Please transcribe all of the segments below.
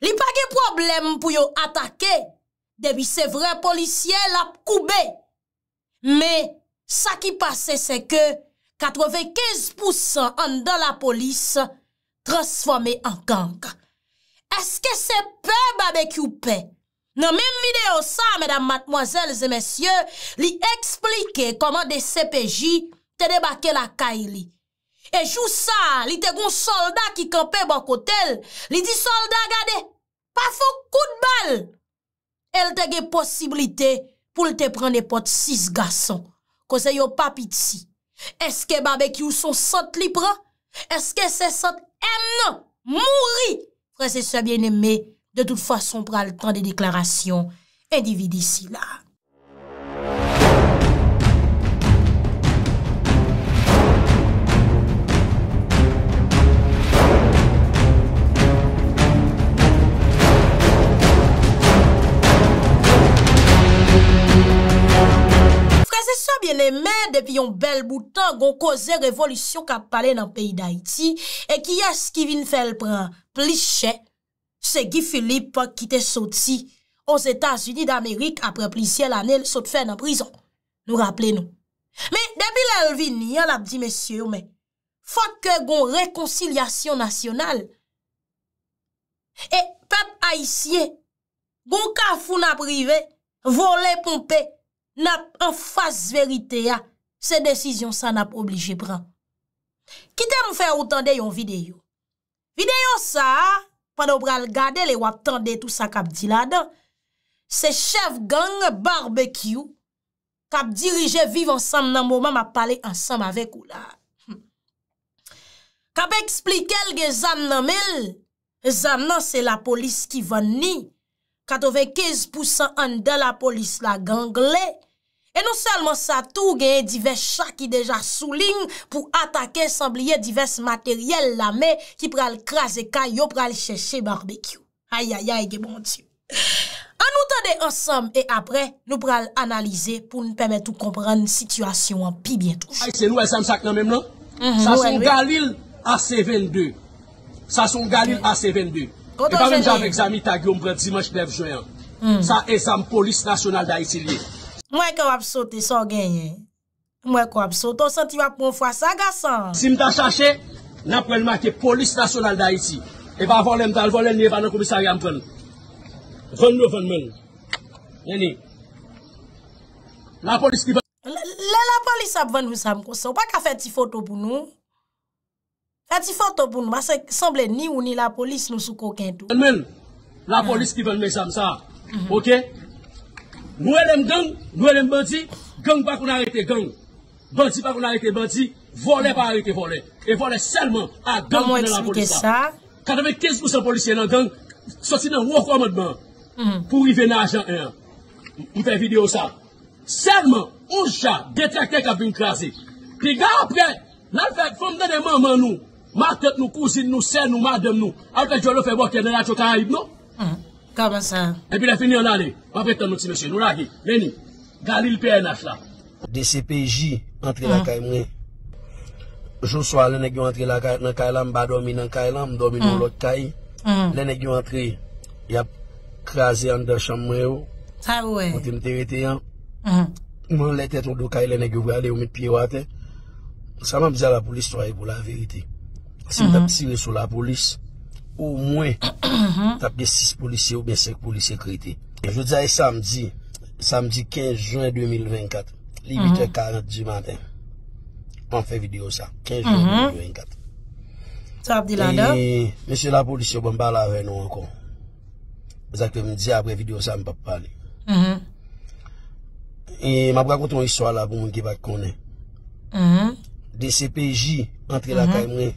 Li pake problem pou yo atake, debi se vre policye lap koube. Me, sa ki pase se ke, 95% an dan la polis transforme an ganga. Eske se pe babek yupe? Nan mem videyo sa, medan matmozel ze mesye, li eksplike koman de CPJ te debake la kay li. E jou sa, li te goun solda ki kampe bakotel, li di solda gade, Afo kout bal, el te ge posibilite pou l te pran de pot 6 gason, koze yo papit si, eske babek yon son sot li pran, eske se sot emnon, mouri, prese se bien emme, de tout fason pral tan de deklarasyon, endividi si la. a biene men depi yon bel boutan gon koze revolisyon kap pale nan peyi d'Haïti, e ki yas ki vin fel pran plichè se gi Filipe kite sot si os Etats-Unis d'Amerik apre plichè l'anèl sot fè nan prizon nou rapple nou. Me, depi lèl vini, an ap di mèsyè ou me fòkè gon rekonciliasyon nasyonal e pep Haïtien gon kafou nan privè volè pompè Nap, an fase verite ya, se desisyon sa nap oblije pran. Kitè mou fè ou tande yon videyo. Videyo sa, pan ou pral gade, le wap tande tout sa kap di la dan. Se chef gang, barbekyou, kap dirije vive ansam nan mouman ma pale ansam avek ou la. Kap eksplike lge zan nan mel, zan nan se la polis ki ven ni. katove 15% an de la polis la gangle. E nou salman sa tou geye diwes chak ki deja souling pou atake sambliye diwes materyel la me ki pral kras e kanyo pral cheshe barbekyou. Ayayay ge bon diyo. An nou tade ansam e apre, nou pral analize pou nou pemet ou kompran sityasyon an pi bietouj. Ay, se nou el samsak nan menm lan? Sa son galil a se ven de. Sa son galil a se ven de. E pa mwen jan vek zami tagi yon bret zimaj plev jwayan. Sa e zan polis nasyonal da iti liye. Mwen ke wap sote son genye. Mwen ke wap sote, on senti wap mwen fwa sa gasan. Si mwen ta chache, nan pren maki polis nasyonal da iti. E pa volen tal, volen liye, vane komisari an pren. Venn nou, venn men. Yeni. La polis ki ven. Le la polis ap ven nou sa mwen konsen, wak a fe ti foto pou nou. E ti fote pou nou, mas se semble ni ou ni la polis nou sou koken dou. La polis ki ven me sam mhm. sa, ok? Nou elem gang, nou elem bandi, gang bakoun arete gang. Bandi bakoun arete bandi, vole pa arete vole. E vole selman a gang pou nan la polis sa. Kade men kez mousan polisye nan gang, soti nan wofo man ban. Pou yi vene a jan e, pou te video sa. Selman, ouj sa, detekte ka bin krasi. Pi ga apre, nan fek, fom dene man man nou. Matet nou kouzin nou, sen nou, madem nou Ate jolo fe bote nan yache ka aib nou hmm. Kaba sa Epi la fin yon ane, apetan nou ti meshe Nouragi, leni, galil pe ena fla DCPJ, antre la hmm. kay mwen Joun swa lene gyo antre la kay Nan kay lan, mba domi nan kay lan Mdomi nou hmm. lot kay Lene gyo antre Yap kraze an de chan mwen yo Mwen lete tou do kay Lene gyo vwale ou mit pye wate Sama bize la polis toye pou la verite se m tap sire sou la polis mhm. ou mwen tap gen 6 polis ou ben 5 polis sekrete je dja e samdi 15 juan 2024 li 8.40 du maten mwen fè video sa 15 juan 2024 mwen se la polis yo bèm bèm la rey nou ankon bezak fèm dji apre video sa mwen bèm bèm pale e mwen prangon ton iswa la pou mwen kivak konen DCPJ entre la Kamre mhm.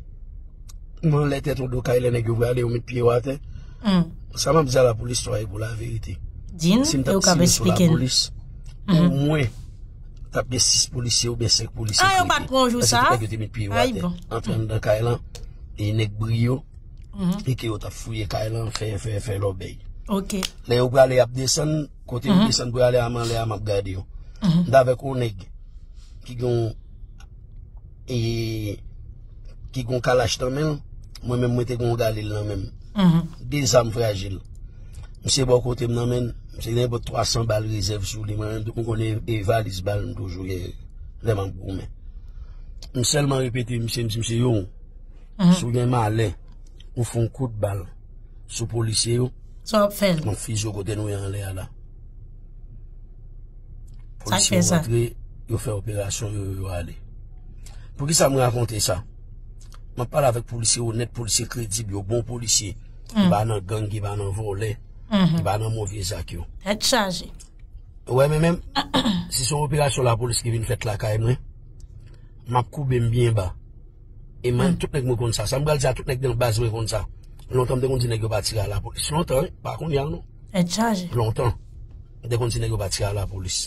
Mwen lete tou do kaile negyo vwe ale ou mi piwate hmm. Sama bize la polis Swa e pou la verite Sin sou la polis hmm. Mwen tap ah, bon. de sis polis Ou besek polis Asi pou pek yo te mi piwate Anten dan kaile E neg brio hmm. E ke yo tap fwe kaile Le yo vwe ale ap desan Kote vwe ale aman le amap gade yo Nda vek ou neg Ki goun e, Ki goun kalashtan men Mwen men mwen te gonde alil nan men. Mhm. De zanm fragil. Mwen se bo kote m nan men, mwen se gen yon bot 300 bal rezerv sou li man, mwen kon konen evaliz bal m toujou gen lèman goun men. Mwen selman repete, mwen se mwen se yon, mhm. sou gen man alè, mwen fon kout bal, sou polisye yon, mwen fiz yo kote nou yon alè alè. Polisye yon rentre, yon fè operasyon, yon yon alè. Pou ki sa mwen avante sa? Sa. Man pal avèk polisi ou net polisi kredib yo, bon polisi, ki hmm. ba nan gangi, ki ba nan vole, hmm. ki ba nan mou vizak yo. Et sa zi. Ouè men men, si son operasyon la polis ki vin fèt lakay mwen, makou bèm byen ba. Eman, hmm. tout nek mou kon sa. Sa mou gal di a tout nek den bazwe kon sa, lontan m dekondi nek yo batika la polis. Lontan, pa kondi an nou. Et sa zi. Lontan, dekondi nek yo batika la polis.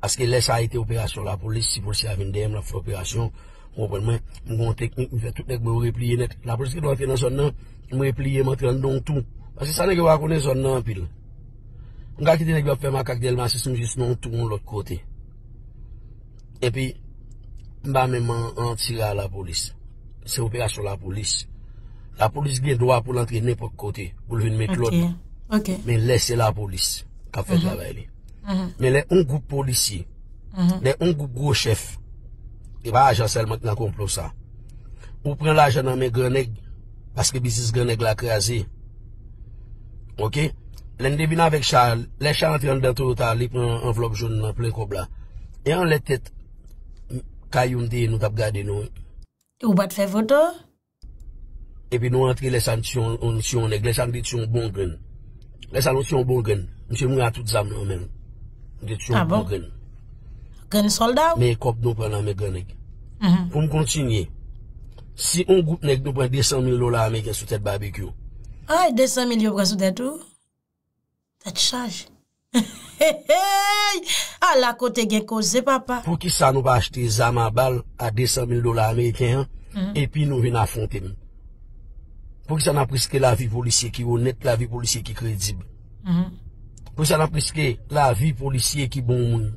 Aske lè sa ite operasyon la polis, si polisi avindèm la fò operasyon, Mwen mwen teknik, mwen fè tout nek mwen repliye net La polis ki mwen rentre nan son nan Mwen repliye, mwen rentre nan don tout Mwen se sanen ki wakone son nan pil Mwen kakite nek wap fèman kak delman Se son jis non tout mwen lot kote E pi Mwen ba mwen mwen antira la polis Se operasyon la polis La polis gen dowa pou rentre nek pot kote Mwen lese la polis Kap fèd lavay li Mwen lè un goup polisi mhm. Lè un goup goup chef E ba ajan sel mak nan konplou sa. Ou pren la ajan nan men gronek paske bisis gronek la kre aze. Ok? Len devina vek chal, le chal entren den toro ta, li pren anvlob joun nan plen kob la. E an letet kayoum dey nou tap gade nou. Ou bat fe vodo? E pi nou entri lesan si yon neg, lesan dit yon bon gen. Lesan yon si yon bon gen. Mse mwen a tout zam nou men. Dit yon ah bon, bon gen. Gani solda ou? Men kop nou pren nan men gani. Fou mhm. m kontinye. Si on goutenek nou pren 200 000 dola Ameriken sou tèt barbekyou. Ay, 200 000 yo prasou tèt ou? Tèt chaj. A la kote gen kose, papa. Fou ki sa nou pa achete zaman bal a 200 000 dola Ameriken mhm. epi nou ven a fonte m. Fou ki sa nan priske la vi policye ki ou net, la vi policye ki kredib. Fou mhm. ki sa nan priske la vi policye ki bon moun.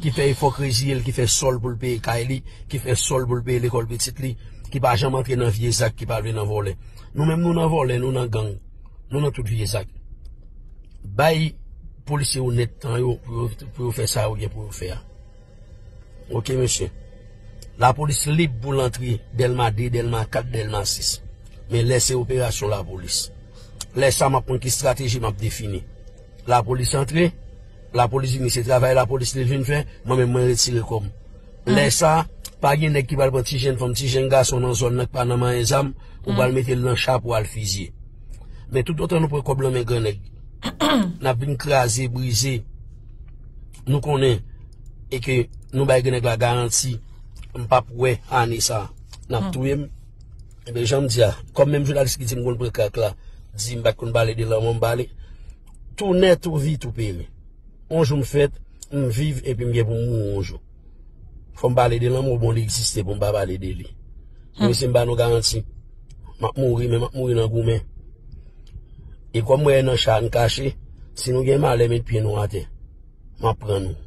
Ki fe fok rezi el, ki fe sol pou l pe ka e li, ki fe sol pou l pe l ekol pe tit li, ki pa jam antre nan viezak, ki pa ven nan vole. Nou menm nou nan vole, nou nan gang, nou nan tout viezak. Bayi polise ou net tan yo pou ou fe sa ou gen pou ou fe a. Ok monsen. La polise li pou l antre delman dey, delman kat, delman sis. Men lese operasyon la polise. Lese a map an ki strateji map defini. La polise antre... La polisi mi se travaye, la polisi ne vin fwen, mwen men mwen retire kom. Le sa, pa gen nek ki bal pou ti jen fwen, ti jen gason nan zon nek panaman enzam, mwen bal metel nan cha pou al fizye. Men tout otan nou prekoblome gen nek. Nap bin krasi, brizi, nou konen, e ke nou bay gen nek la garanti, mwen pap wè, ane sa. Nap ah. touyem, e eh be jen mdia, kom men jen alis ki din goun prekak la, di zin bak kon bale de la, mwen bale, tou net, tou vit, tou pe me. Onjou m fèt, m viv, epi m gen pou m ou onjou. Fòm balède lèm ou bon li eksiste pou m ba balède li. M wè si m ba nou garanti. M ap mouri, m ap mouri nan goumen. E kwa m wè nan chan kache, si nou gen malème dpi nou ate, m ap prè nou.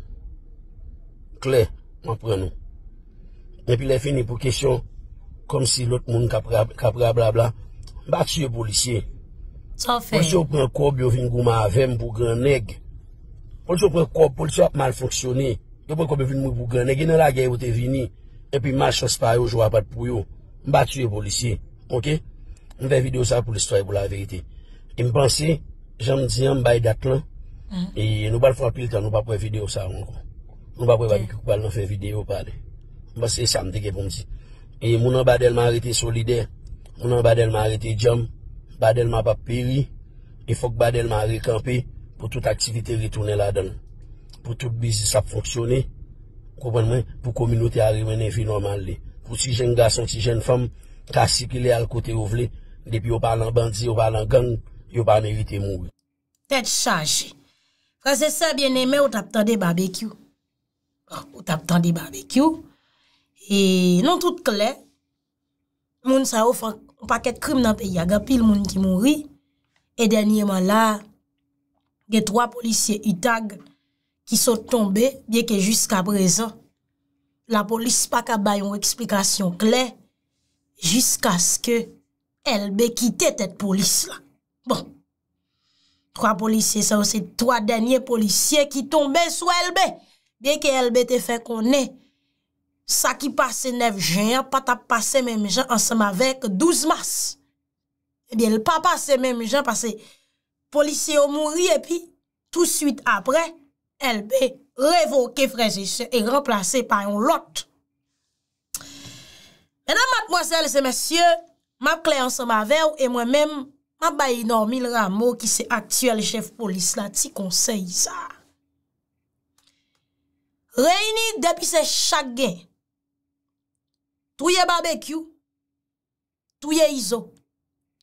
Kler, m ap prè nou. Epi lè fini pou kesyon, kom si lout moun kapra bla bla, bak si yo policye. Sa fè. Si yo pren kob yo vin gouman avèm pou gran neg, Polisyon prek kor, polisyon ap mal fonksyoni, e e yo prek konbe vin mwen pou gane, genel a gey wote vini, epi mas chos pa yo, jwa pat pou yo, mba tuye polisyon, ok? Mwen fè video sa pou listoy pou la verite. E mpansi, jom diyan mbay dat lan, mm. e nou bal fwa pil tan, nou pa pwè video sa an kon. Nou pa pwè bagi kou bal nan fè video pale. Mwen fè se e amteke pou msi. E mounan badelman rete solide, mounan badelman rete jom, badelman pa peri, e fok badelman rekanpe, pou tout aktivite ritounen la dan. Pou tout bizis ap fonksyonen, koubon men, pou kominote a rimen en fi normal li. Pou si jen gas, si jen fam, kasi ki le al kote ou vle, depi ou pa lan bandi, ou pa lan gang, ou pa lan evite moun. Tèt charge. Kwa se se bien ne men, ou tap tan de barbekyou. Ou tap tan de barbekyou. E non tout kle, moun sa ou fwa moun paket krim nan pe yaga, pil moun ki moun ri, e denye man la, Gey 3 polisye itag ki so tombe, biye ki jiska prezon, la polis pa ka bayon eksplikasyon kle, jiska sku elbe kite tet polis la. Bon, 3 polisye sa, ou se 3 denye polisye ki tombe sou elbe, biye ki elbe te fe konen, sa ki pase 9 jan, pa ta pase mèm jan ansama vek 12 mars. Ebyen, pa pase mèm jan pase 12, polisi yo mouri epi, tout suite apre, elbe revoke freze se, e remplase pa yon lot. Menan matmoasele se mese, ma kleyans se ma vew, e mwen men, ma bayi normil ramo ki se aktuel chef polis la, ti konsey sa. Reini depi se chak gen, touye barbekyou, touye izo,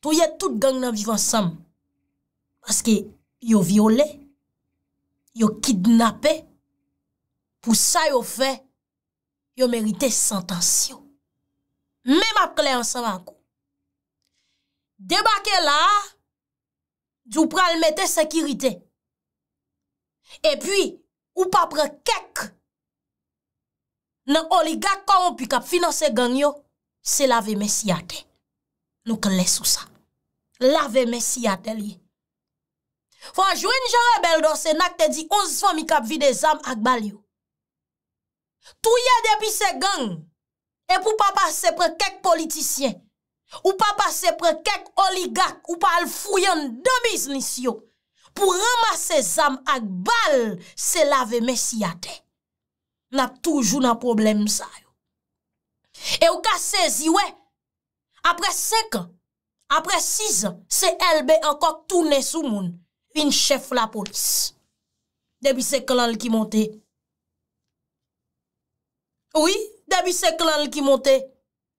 touye tout gang nan vivan samm, Paske yo viole, yo kidnapè, pou sa yo fè, yo merite sentensyon. Mèm ap kle ansavan kou. De bakè la, djou pral metè sekirite. E pwi, ou papre kek, nan oliga konpik ap finanse ganyo, se lave mesi ate. Nou kle sou sa. Lave mesi ate liye. Fwa jwen jan rebel do se nak te di 11 fwa mikap vide zam ak bal yo. Touye depi se gang, ep ou pa pa se pre kek politisyen, ou pa pa se pre kek oligak, ou pa al fuyan do biznis yo, pou ramase zam ak bal, se lave mesi ate. Nap toujou nan problem sa yo. E ou ka sezi we, apre sek, apre siz, se elbe an kok toune sou moun. vin chèf la polis. Debi se klal ki monte. Oui, debi se klal ki monte.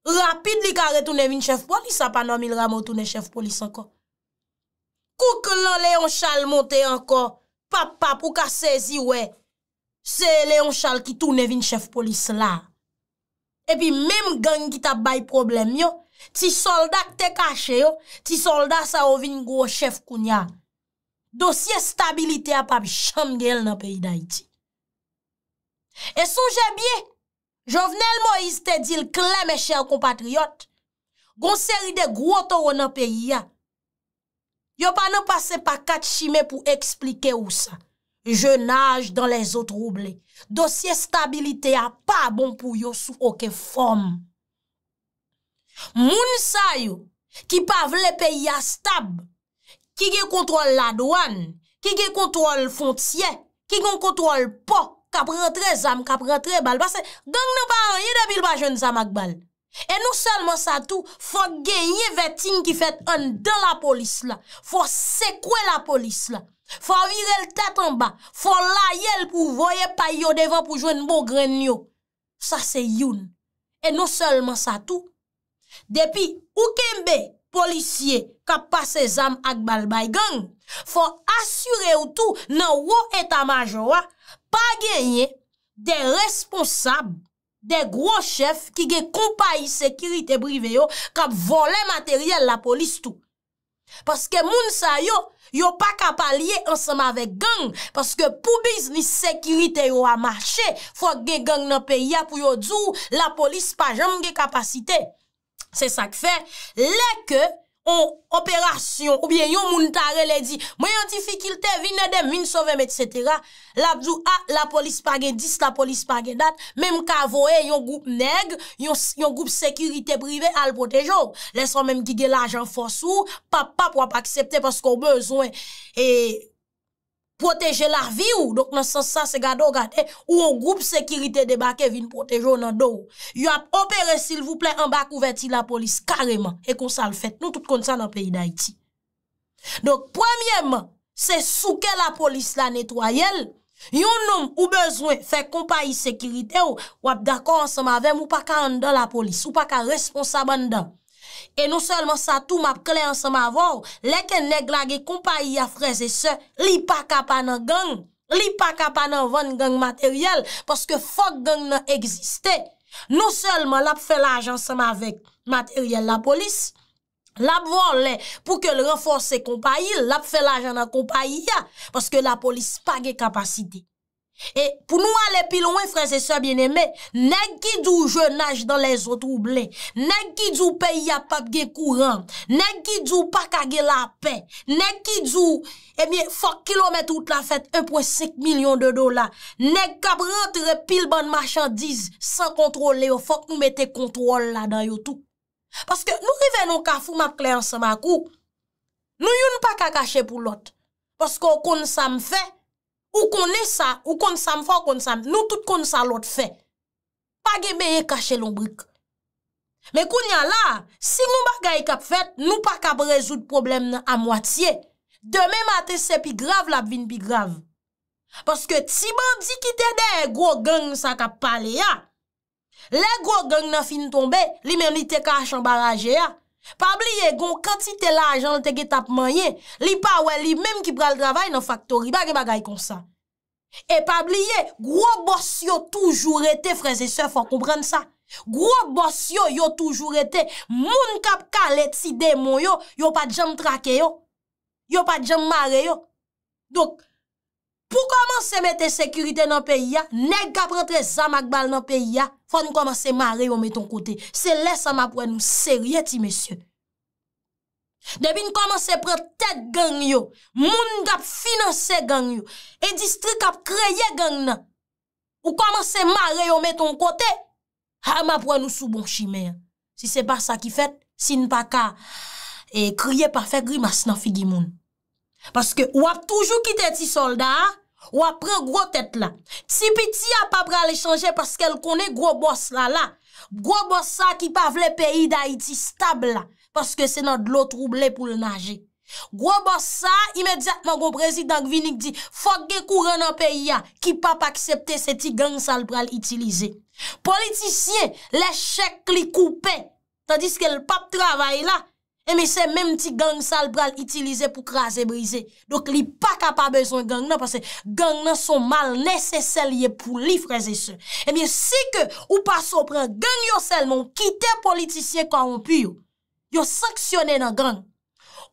Rapide li kare toune vin chèf polis, apan nan mil rame ou toune chèf polis anko. Kou klal leon chal monte anko, papap ou ka sezi we, se leon chal ki toune vin chèf polis la. Epi mem gen ki ta bay problem yo, ti soldat te kache yo, ti soldat sa ou vin go chèf konya. Dosye stabilite ap ap chanm gel nan peyi d'Aiti. E souje bi, jo vnen l'mo iz te dil kle me chèl kompatriot, gonseri de gwo to w nan peyi ya. Yo pa nan pase pa kat chime pou eksplike ou sa. Je nage dan les ot rouble. Dosye stabilite ap ap bon pou yo sou oke form. Moun sa yo ki pa vle peyi ya stab, Ki gen kontrol la douan, ki gen kontrol fontye, ki gen kontrol po, ka prentre zam, ka prentre bal. Basè, donk nou paran, yon debil ba joun zam ak bal. E nou selman sa tou, fò gen yon vetin ki fèt an dan la polis la. Fò sekwe la polis la. Fò vire l tèt an ba, fò la yel pou voye payo devan pou joun bo gren yo. Sa se youn. E nou selman sa tou, depi ou kembe, Polisye kap pa sezam ak balbay gang. Fwa asyre ou tou nan wou etan majowa pa genye de responsab de gwo chef ki ge kompayi sekirite briveyo kap vole materyel la polis tou. Paske moun sa yo, yo pa kap a liye ansama vek gang. Paske pou biznis sekirite yo a mache, fwa genye gang nan peya pou yo djou la polis pa jam ge kapasite. Se sa k fe, leke on operasyon, ou bien yon moun tare le di, mwen yon ti fikilte, vin edem, vin sovem, etc. Labdou a, la polis page, dis la polis page dat, menm ka voe yon goup neg, yon goup sekurite prive al potejou. Leson menm gigel ajan fosou, papap wap aksepte paskou bezwen. Goteje la vi ou, dok nan sens sa se gado gate, ou ou group sekirite debake vin protejo nan do ou. Yo ap opere sil vouple en bak ouverti la polis kareman, e kon sa l fete, nou tout kon sa nan peyi da iti. Dok premiyeman, se souke la polis la netwayel, yon nom ou bezwen fe kompa yi sekirite ou, wap dako ansama ve m ou pa ka andan la polis, ou pa ka responsabanda. E nou selman sa tou map kle ansama avor, leke neg la ge kompa yi a freze se, li pa kapanan gang, li pa kapanan van gang materyel, paske fok gang nan egziste, nou selman la pfe laj ansama vek materyel la polis, la pfor le pou ke l renforse kompa yi, la pfe laj anan kompa yi ya, paske la polis pa ge kapasite. E pou nou ale pil ouen frez e sa bieneme Nèk ki djou je nage Dan le zo troublè Nèk ki djou peyi apap ge kouran Nèk ki djou pakage la pe Nèk ki djou Emiye eh fok kilomet ou te la fèt 1.5 milyon de dola Nèk kap rentre pil ban marchandiz San kontrole yo fok nou mette kontrole la Dan yo tou Paske nou rive nou kafou ma kleyan sa ma kou Nou yon pa kakache pou lot Paske o kon sa m fe Ou konè sa, ou konè sa m fò konè sa m, nou tout konè sa lòt fè. Pagè bè ye kache lombrik. Mè kou nyan la, si mou bagay kap fèt, nou pa kap rezout problem nan a mwatiye. Demè matè se pi grav, la bin pi grav. Paske tibandzi ki tè de e gro geng sa kap pale ya. Le gro geng nan fin tonbe, li menite ka achan baraje ya. Pabliye, gon kati te la ajan lte ge tapman ye, li pa wè li mèm ki pral travay nan faktori, bagi bagay konsan. E pabliye, grobos yo toujou rete, freze se, fwa komprende sa. Grobos yo yo toujou rete, moun kap kalet si demon yo, yo pa djem trake yo, yo pa djem mare yo. pou komanse mette sekurite nan peyi ya, neg ap rentre zan magbal nan peyi ya, fwa nou komanse mare yo meton kote, se lesa ma pwen nou serye ti mesye. Debi nou komanse prete genyo, moun gap finanse genyo, edi strik ap kreye genyo nan, pou komanse mare yo meton kote, ha ma pwen nou sou bon chime. Si se pa sa ki fet, si n pa ka eh, kriye pa fekri mas nan figi moun. Paske wap toujou kite ti solda a, Ou apren gwo tèt la. Ti piti ap ap ral échange paske el konè gwo boss la la. Gwo boss sa ki pa vle peyi da iti stab la. Paske se nan dlo trouble pou l nage. Gwo boss sa imediatman gwo prezidank vinik di, fok ge kou re nan peyi ya, ki pap aksepte seti gen sal pral itilize. Politisyen lè chèk li koupe, tadis ke l pap travay la. E mi se menm ti gang sal pral itilize pou kras e brize. Dok li pa kapabè e son gang nan, parce gang nan son mal nèseselye pou li freze se. E mi si ke ou pa sopren, gang yo sel moun kite politisyen kwa anpuy yo, yo saksyone nan gang.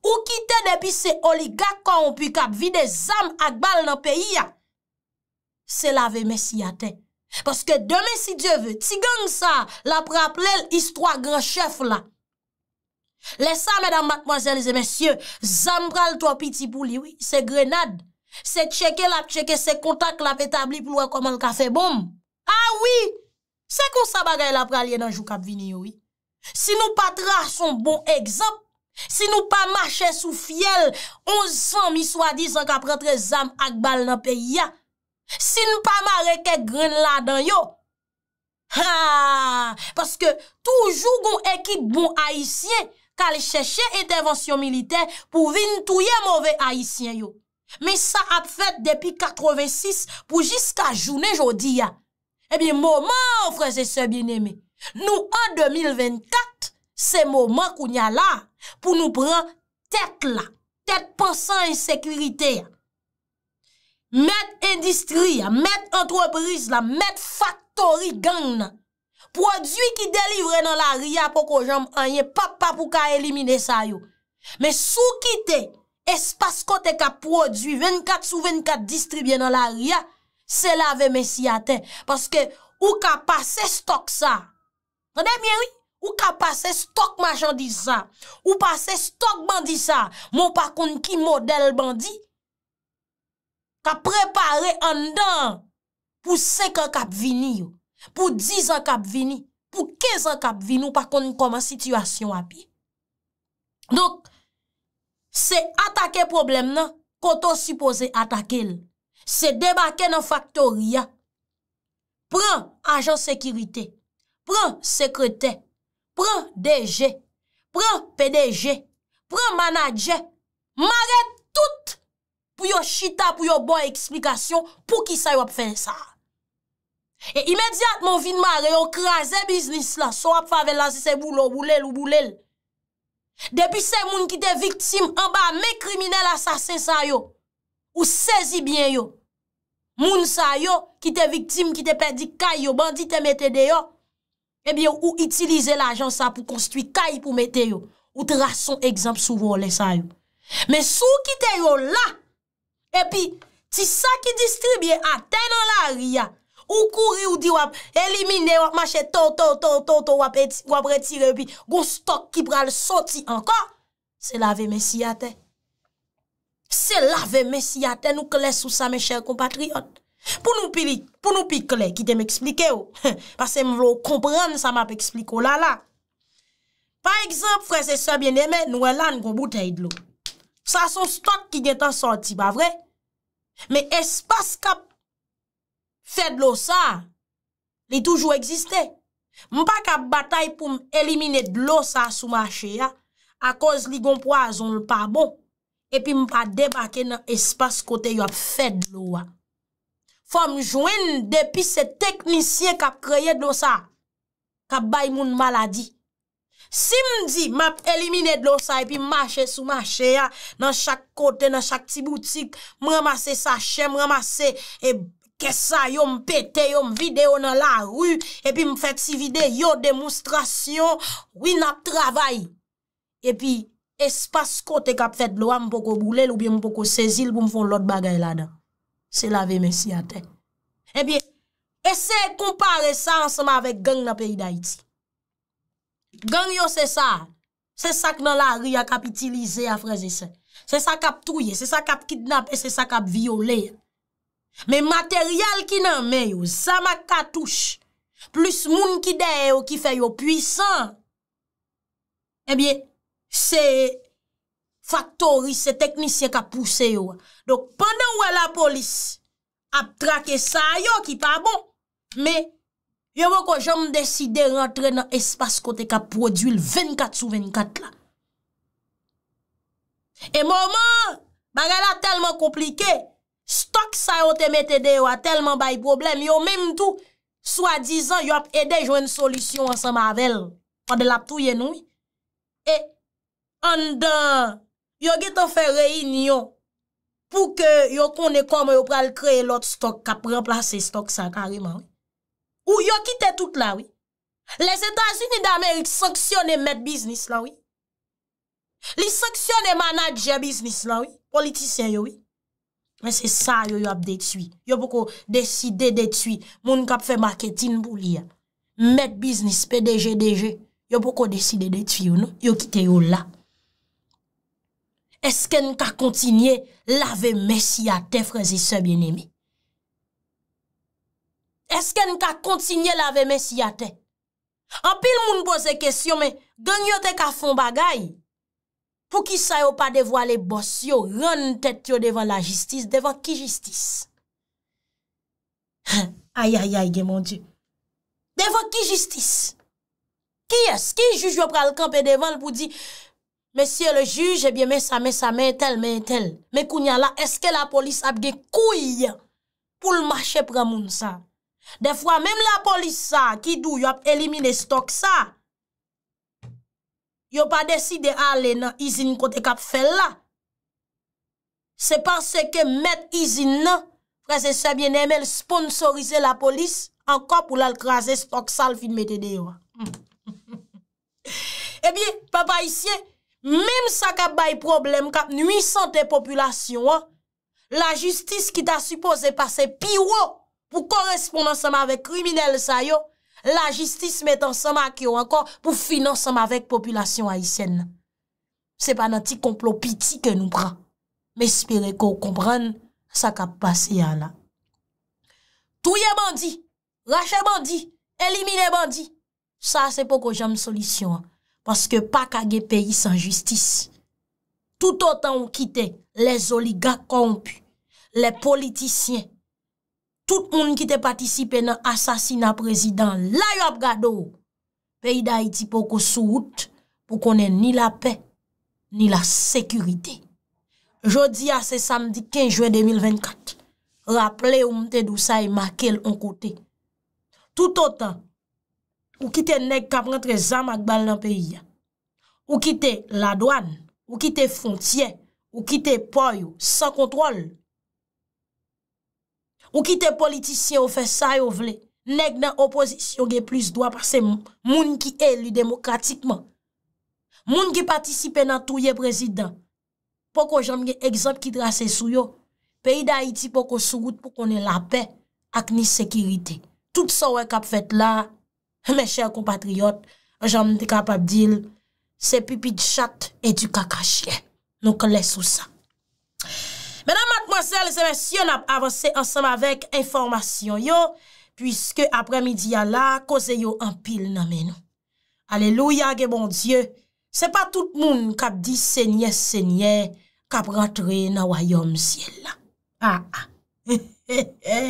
Ou kite depi se oligak kwa anpuy kap, vide zam akbal nan peyi ya, se lave mesi ate. Parce ke deme si Diyo ve, ti gang sa la praple l'histoire grand chef la, Lè sa, mèdam matmoazèl, zè mèsyè, zam pral to api ti pou liwi, se grenad, se tchèke lap, tchèke se kontak lap etabli pou lwa koman lkafe bom. A ah wii, se kon sa bagay lap pral yè nan jou kap vini yoi. Si nou patra son bon egzop, si nou pa mache sou fiel, on zan mi swadi san kap rentre zam ak bal nan pe ya, si nou pa mare ke gren ladan yo. Ha! Paske toujou goun ekit bon aisyen, la li chèche et devansyon milite pou vin touye mouve a yisyen yo. Me sa ap fèt depi 86 pou jiska jounen jodi ya. Ebi eh mouman, frèze se bin eme, nou an 2024, se mouman kounya la pou nou pran tèt la, tèt pensan en sekurite ya. Met endistri ya, met antreprise la, met fattori gang na. Prodwi ki delivre nan la ria pou ko jom anye, pap pap pou ka elimine sa yo. Me sou kite espaskote ka prodwi 24 sou 24 distribye nan la ria, se lave mesi ate. Paske ou ka pase stok sa, ou ka pase stok machan di sa, ou pase stok bandi sa, moun pakoun ki model bandi, ka prepare andan pou se ka kap vini yo. pou 10 an kap vini, pou 15 an kap vini, ou pa kon konman situasyon api. Donk, se atake problem nan, konton suppose atake l, se debake nan faktor ya, pran ajan sekirite, pran sekrete, pran DG, pran PDG, pran manadje, marè tout pou yo chita, pou yo bon eksplikasyon, pou ki sa yo ap fè sa. E imediatman vin mare, yo krasen biznis la, so ap fave la, si se boulou, boulèl ou boulèl. Depi se moun ki te viktim, anba me krimine la sa se sa yo, ou sezi bien yo. Moun sa yo, ki te viktim, ki te pedi kay yo, bandi te metè de yo, ebyen ou itilize l'ajan sa pou konstwi kay pou metè yo, ou tra son egzamp sou volè sa yo. Men sou ki te yo la, epi ti sa ki distribye a tenan la riyan, ou kouri ou di wap elimine wap, manche ton, ton, ton, ton, ton, wap etire pi, goun stok ki pral soti anka, se lave mesi ate. Se lave mesi ate nou kle sou sa me chèl kompatriot. Pou nou pi kle ki de m'eksplike yo, pasè m'vlo kompran sa ma pe ekspliko lala. Par ekzamp, frese sebyen eme, nou e lan goun bouteid lo. Sa son stok ki de tan soti ba vre, me espas kap pral, Fèd lo sa, li toujou egziste. Mpa ka batay pou m elimine dlo sa sou ma che ya, a koz li gompo a zon l pa bon, epi mpa debake nan espas kote yo ap fèd lo wa. Fò mjwen depi se teknisyen ka kreye dlo sa, ka bay moun maladi. Si mdi map elimine dlo sa epi m mache sou ma che ya, nan chak kote, nan chak ti boutik, m remase sa chè, m remase e... Kesa yon pete, yon videyo nan la ru, epi m fèk si videyo, demonstrasyon, wina travay. Epi, espaskote kap fèt lo, m poko boulè, loupi m poko sezil pou m fon lot bagay la dan. Se lave mesi a ten. Epi, ese kompare sa ansama avèk gang na peyi da iti. Gang yo se sa, se sak nan la ru, se sak kap itilize a freze se. Se sak kap touye, se sak kap kidnap, e se sak kap violeye. Me materyal ki nan men yo, zama katouche, plus moun ki deyo ki fe yo pwisan, ebyen, se faktori, se teknisyen ka pwuse yo. Dok, pandan wè la polis, ap trake sa yo ki pa bon, me, yon wè ko jom deside rentre nan espas kote ka prodwil 24 sou 24 lan. E mouman, bagè la telman komplikey, stok sa yo te met ede yo a telman bay problem, yo menm tou, swa dizan, yo ap ede jo en solusyon an sa mavel, an de lap tou yen nou, e, an dan, yo getan fe rey ni yo, pou ke yo konen koman yo pral kreye lot stok, kap remplase stok sa karima, ou yo kite tout la, les Etats-Unis d'Amerik, li saksyon e met biznis la, li saksyon e manajer biznis la, politisyen yo, ou, Mwen se sa yo yo ap detui. Yo pou kou deside detui. Moun kap fe marketin pou li ya. Met bisnis, PDG, DG. Yo pou kou deside detui yo nou. Yo kite yo la. Esken ka kontinye lave mesi ate, frezi se bienemi. Esken ka kontinye lave mesi ate. Anpil moun pose kesyon men, ganyote ka fon bagayi. pou ki sa yo pa devwa le bos yo, ron tet yo devwa la jistis, devwa ki jistis? Ay, ay, ay, gen mon diem. Devwa ki jistis? Ki es? Ki juj yo pral kampen devwa l pou di, mesye le juj, ebyen eh men sa, men sa, men tel, men tel. Men kounya la, eske la polis apge kouye pou l'mache pramoun sa. Defwa, menm la polis sa, ki dou yo ap elimine stok sa, yo pa desi de ale nan izin kote kap fel la. Se par se ke met izin nan, prese sebyen emel sponsorize la polis, an ka pou lal kraze stok sal fin metede yo. E bi, papa isye, mem sa kap bay problem kap nuisante populasyon, la justis ki ta suppose pase piwo pou korespondansama ve kriminel sa yo, La jistis metan sa ma ki yo ankon pou finanse ma vek populasyon ayisyen. Se pa nan ti komplo piti ke nou pran. Me espire ko kompran sa kap pase ya la. Touye bandi, rache bandi, elimine bandi. Sa se po ko jam solisyon. Paske pa kage peyi san jistis. Tout otan ou kite le zoli ga kompu. Le politisyen. tout moun ki te patisipe nan asasina prezident la yo ap gado, peyi da iti poko sou wout pou konen ni la pe, ni la sekurite. Jodi a se samdi ke, jwe 2024, raple ou mte dousa e makel on kote. Tout otan, ou ki te nek kap rentre zanmak bal nan peyi ya, ou ki te la douan, ou ki te fontien, ou ki te poyo, sa kontrol, Ou ki te politisyen ou fe sa yo vle, neg nan opozisyon gen plus doa par se moun ki elu demokratikman. Moun ki patisipe nan touye prezident. Poko jami gen ekzamp ki drase sou yo, peyi da iti poko sou gout pou konen la pe ak ni sekirite. Tout sa wè kap fet la, mè chèr kompatriot, jami di kap abdil, se pipi di chat e di kaka chien. Nou ke les sou sa. Menan matmoselle, semen syon ap avanse ansama vek informasyon yo, pwiske apre midi ya la, koze yo anpil nan menou. Aleluya ge bon Diyo, se pa tout moun kap di sènyè sènyè, kap ratre nan wayom sènyè la. Ha ha, he he he,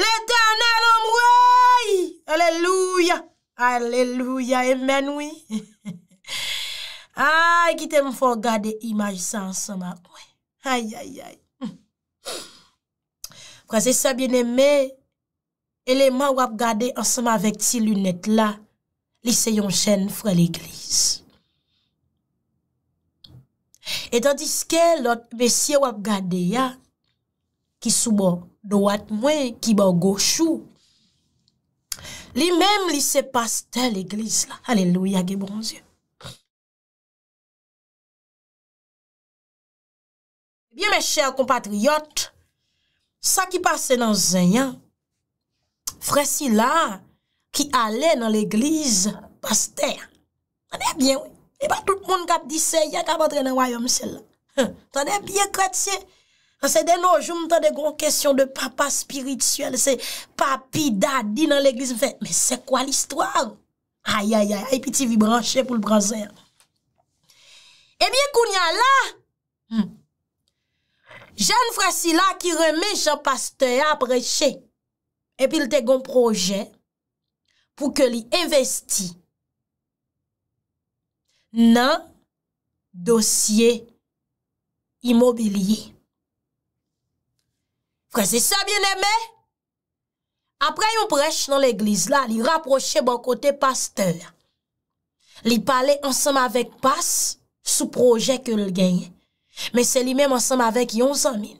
l'eternel omwe, aleluya, aleluya, menoui. Ha, ekite mfou gade imaj sa ansama, kwen. Ay, ay, ay. Frase sa bieneme, eleman wap gade ansama vek ti lunet la, li se yon chen fwe l'eglis. Etan diske, lot, besye wap gade ya, ki soubo, do wat mwen, ki bo gochou, li menm li se paste l'eglis la. Aleluya ge bonzyon. Vye mè chèr kompatriyot, sa ki pase nan zènyan, fre si la, ki ale nan l'eglize, paste, tanè bie wè, e ba tout moun kap di se, ya kap atre nan wayom sel la, tanè bie kwe tse, an se den nou joum, tanè goun kesyon de papa spirituel, se papi dadi nan l'eglize, mè se kwa l'histoire, aye aye aye, aye piti vi branche pou l'branche, e eh bie kounyan la, mè, jen fwesi la ki reme jan pasteur apreche, epil te gon proje pou ke li investi nan dosye imobili. Fwese se bieneme? Apre yon preche nan l'eglise la, li rapproche bon kote pasteur. Li pale ansam avek pas sou proje ke l genye. Men se li men monsanm avek yon zanmin.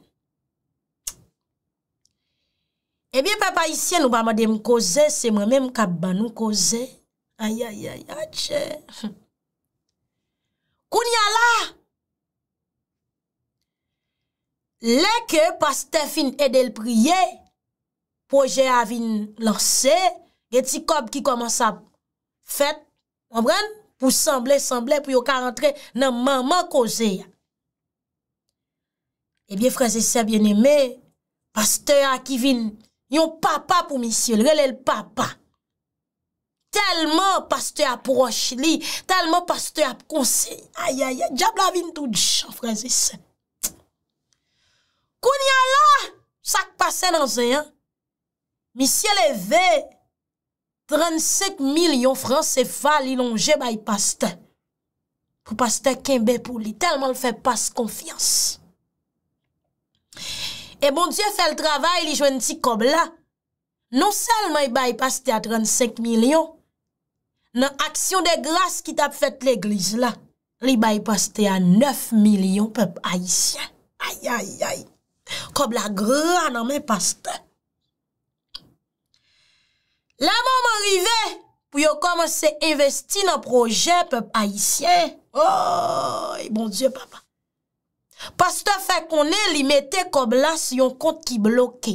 Ebyen pe pa isye nou ba man dem koze, se mwen men mkab ban nou koze. Aya ya ya ya che. Koun ya la. Lè ke pa Steffin edel priye pou jè avin lanse, gè ti kob ki koman sa fèt, mwen mwen pou semble semble pou yo ka rentre nan manman koze ya. Ebyen eh freze se bien eme, paste a ki vin, yon papa pou misil, rele l papa. Telman paste a proche li, telman paste a konse, aye aye, diab la vin tout chan freze se. Koun ya la, sak pase nan ze yan, misil e ve, 35 milyon franse fa li longe bay paste, pou paste kembe pou li, telman l fe pas konfiansi. E bon Diyo fè l travay li jwen ti kob la. Non salman li baypaste a 35 milyon. Nan aksyon de glas ki tap fèt l'eglise la. Li baypaste a 9 milyon pep haisyen. Ay, ay, ay. Kob la gran nan men paste. La moun moun rive pou yo komanse investi nan proje pep haisyen. Oy, bon Diyo papa. Pastè fè konè li metè kob la si yon kont ki bloke.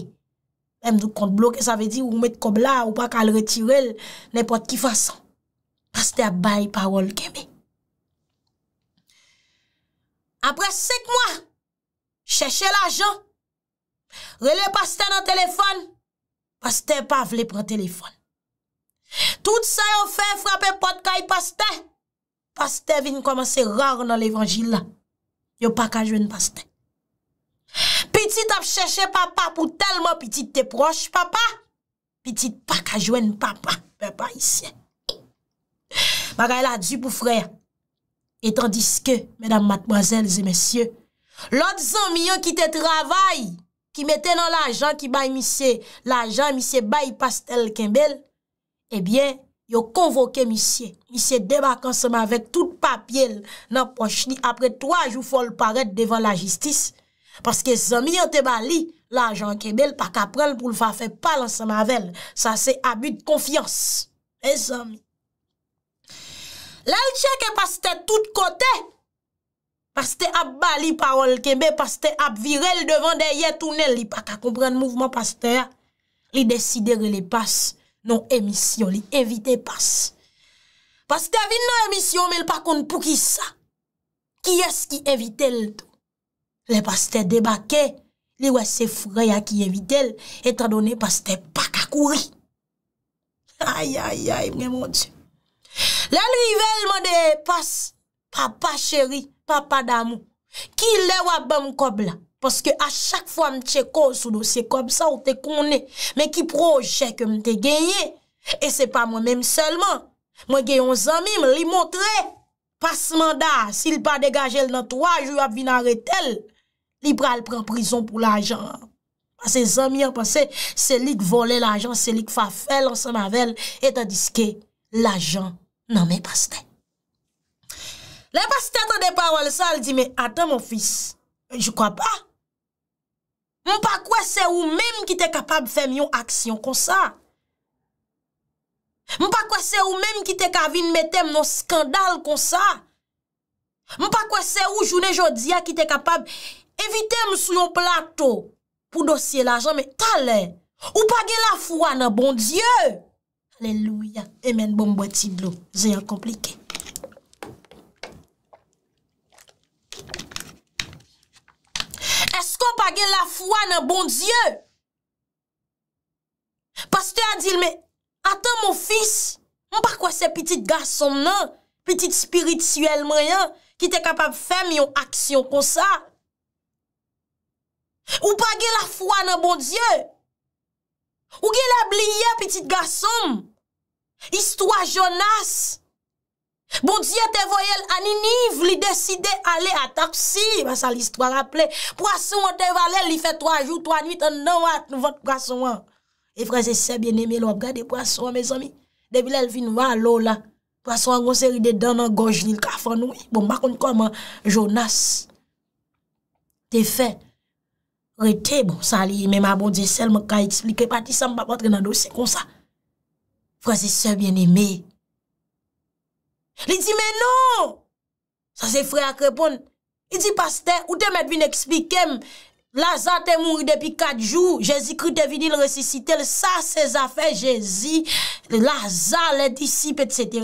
Mèm di kont bloke, sa ve di ou met kob la ou pa kal retirel, nèpot ki fason. Pastè bay parol keme. Apre sek mwa, chèche l'ajan, rele Pastè nan telefon, Pastè pa vle pran telefon. Tout sa yon fè frape pot kay Pastè, Pastè vin komanse rar nan l'evangila. yo pak a jwen pastè. Petit ap chèche papa pou telman petit te proche, papa. Petit pak a jwen papa, papa isye. Maka el a di pou frè, etan diske, mèdam matmozèl zè mèsyè, lò di son milyon ki te travay, ki metè nan l'ajan ki bay misye, l'ajan misye bay pastèl kembèl, ebyen, eh yo konvoke misye, misye demak ansama vek tout papyel, nan poch li apre 3 jou fol paret devan la jistis, paske zami yote bali, la ajan kebel pa ka prel pou l'fafe pal ansama vel, sa se abu de konfians, e zami. La l chek e paste tout kote, paste ap bali parol kebel, paste ap virel devan deye tunel, li pa ka kompren mouvman paste, li desidere li passe, Non emisyon li evite non pas. Pastè vin nan emisyon, mel pa kon pou ki sa. Ki es ki evite l do? Le pastè debake, li wese fure ya ki evite l, etra do ne pastè pak akouri. Ay, ay, ay, mwen moun jim. Le nrivelman de pas, papa chéri, papa damou, ki le wabam kobla. Paske a chak fwa m tche ko sou dosye kom sa ou te kone, men ki projè ke m te geye, e se pa mwen mèm selman, mwen geyon zami m li montre, pasman da, si l pa degaje l nan toa, jou ap vin aret el, li pral pren prison pou l ajan. Passe zami an, passe selik vole l ajan, selik fa fel an se mavel, et an diske l ajan nan mè pastè. Lè pastè tan de parol sa, l di men, ata mò fis, jou kwa pa, Mwen pa kwe se ou mèm ki te kapab fèm yon aksyon kon sa. Mwen pa kwe se ou mèm ki te kavin metèm yon skandal kon sa. Mwen pa kwe se ou jounè jodia ki te kapab evitèm sou yon plato pou dosye la jan. Mwen talè, ou pagè la fwa nan bon Diyo. Aleluya, e men bon bwè tiblo, zè yon komplike. Ou pa gen la fwa nan bon Diyo? Non? Pas te a dil me, atan mon fis, mwen pa kwa se pitit gason nan, pitit spirituel mayan, ki te kapab fèm yon aksyon kon sa. Ou pa gen la fwa nan bon Diyo? Ou gen la bliye pitit gason? Histwa Jonas, ou pa gen la fwa nan bon Diyo? Bon diye te voyel anini, vli deside ale a taksi. Basa li istwa rapple. Pwa sou an te valel, li fe 3 jou, 3 nwit, an nan wat nou vante pwa sou an. E fraze se bien eme lò, gade pwa sou an me zomi. Debi lèl vin wala lò la. Pwa sou an gonseri de danan gojni lka fanou. Bon, makon koman Jonas. Te fe. Prete bon sa li. Me ma bon diye sel mwen ka explike pati sa mba patre nan dosi kon sa. Fraze se bien eme. Li di menon, sa se fray ak repon, li di paste, ou te met vin ekspikem, la za te mouri depi 4 jou, je zi kri te vinil resisitel, sa se zafen, je zi, la za, le disip, etc.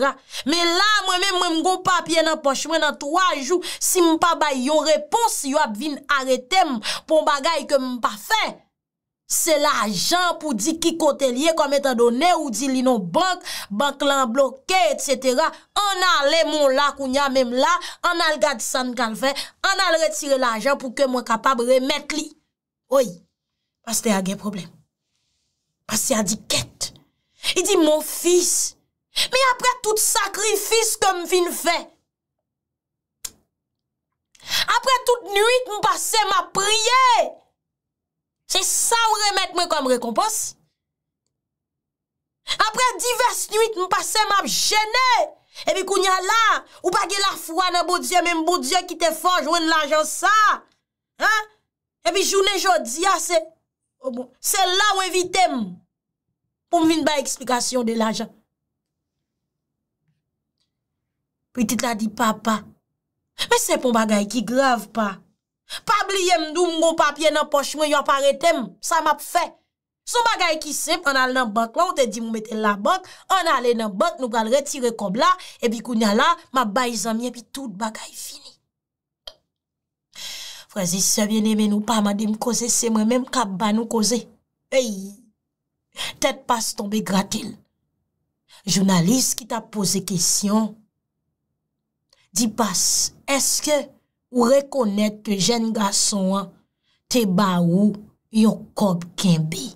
Men la, mwen men mwen mgon papye nan poch, mwen nan 3 jou, si mwen pa bay yon repons, yon ap vin aretem pou bagay ke mwen pa fe. Se la jan pou di ki kote liye kom etan do ne ou di li nou bank, bank lan bloke, etc. An alè moun la koun ya mèm la, an al gad san kal fe, an al retire la jan pou ke mwen kapab remet li. Oy, pas te agen problem. Pas se adiket. I di, moun fis, mi apre tout sakrifis ke m vin fe. Apre tout nuit m basse ma priye. Se sa ou remet mwen kom rekompos. Apre divers nuit mwen pase mwen jene. Ebi kou nye la, bon bon ou bagye la fwa nan bo diye, men bo diye ki te fonj wè n l'anjan sa. Ebi jounen jodi, se la ou evite mwen. Pou mwen vin ba eksplikasyon de l'anjan. Petite la di papa, mwen se pou bagay ki grav pa. Pa bliye mdou mgo papye nan poch mwen yon pare tem. Sa map fe. So bagay ki sep, an al nan bank la, ou te di mw mette la bank, an ale nan bank, nou pral retire kob la, epi kounya la, mabay zami, epi tout bagay fini. Frasise, se vye nemen ou pa, ma di m koze se mwen menm kap ban nou koze. Eyy! Tet pas tombe gratil. Jounalist ki ta pose kesyon. Di pas, eske... Ou rekonet te jen ga son an, te ba ou yon kob kenbe.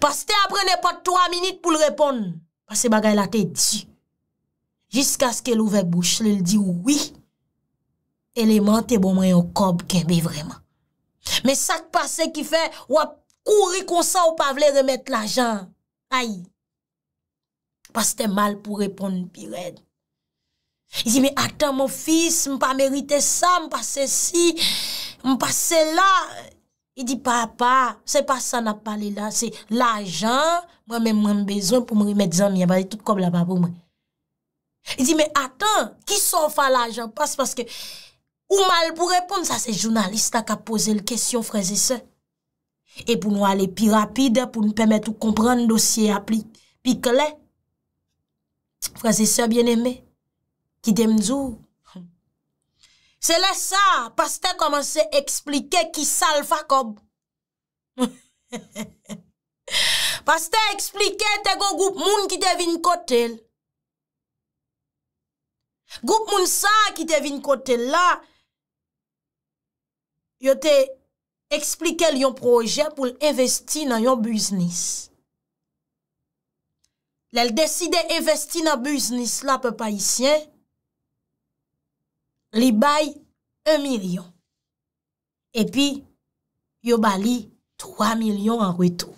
Pas te aprene pat 3 minit pou l repon. Pas se bagay la te di. Jiska se ke louve bouche, le di ouwi. Eleman te bomre yon kob kenbe vreman. Me sak pase ki fe, wap kou rekon sa ou pa vle remet la jan. Ay. Pas te mal pou repon pi ren. I di, me atan, mo fis, m pa merite sa, m pa se si, m pa se la. I di, papa, se pa sa na pale la, se la jan, mwen men mwen bezon pou m remet zan, m yabade tout kob la pa pou m. I di, me atan, ki so fa la jan, pas paske, ou mal pou reponde sa, se jounaliste ak a pose l kestyon, frézise. E pou nou ale pi rapide, pou nou pemet ou kompran l dosye apli. Pi kle, frézise, frézise, bien eme, Ki demzou. Se le sa, paste komanse eksplike ki sal fakob. Paste eksplike te go goup moun ki te vin kote l. Goup moun sa ki te vin kote l la, yo te eksplike l yon proje pou l investi nan yon biznis. L el deside investi nan biznis la pe pa yisyen, li bay 1 milyon, epi, yo bali 3 milyon an retou.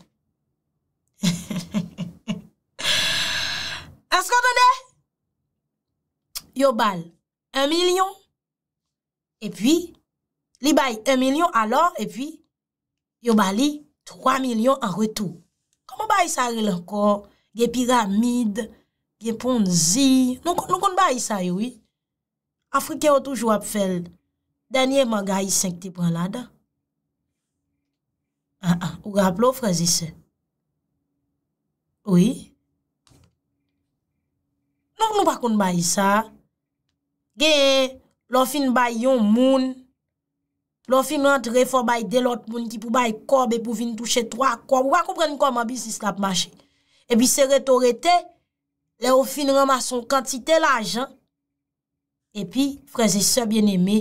Asko tene? Yo bali 1 milyon, epi, li bay 1 milyon alor, epi, yo bali 3 milyon an retou. Kamo bay sa yon kor, ge piramid, ge ponzi, nou kon bay sa yon kor, Afrike ou toujou ap fèl, denye man ga yi senk ti pran lada. Ha, ah, ah, ha, ou ga ap lò frazise. Ou yi? Nou pou nou pa kon ba yi sa? Gen, lò fin ba yon moun, lò fin wante refor bay delot moun ki pou bay kob e pou vin touche 3 kob. Ou wakou pren kòman bisis la ap mache? Ebi se reto rete, lè wò fin rama son kantite l'ajan, E pi, freze se bien eme,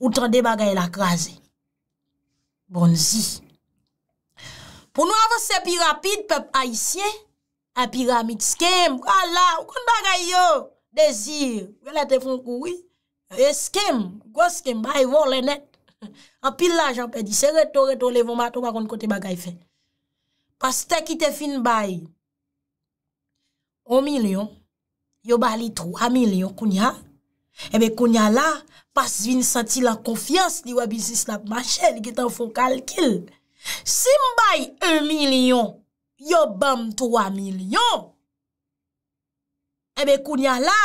outan de bagay la krasen. Bonzi. Po nou avose pi rapide, pep aisyen, api ramit skem, wala, wakon bagay yo, dezi, wala te fon koui, skem, gwa skem, bay, wou lenet. Api la janpe, di se reto, reto, levon mato, wakon kote bagay fen. Pas te kite fin bay, o milyon, yo bali trou, a milyon, kouni ha, Ebe eh kounya la, pas vin sati la konfians li wabizis la k machè, li git an fon kalkil. Si m bay 1 milyon, yo bam 3 milyon. Ebe eh kounya la,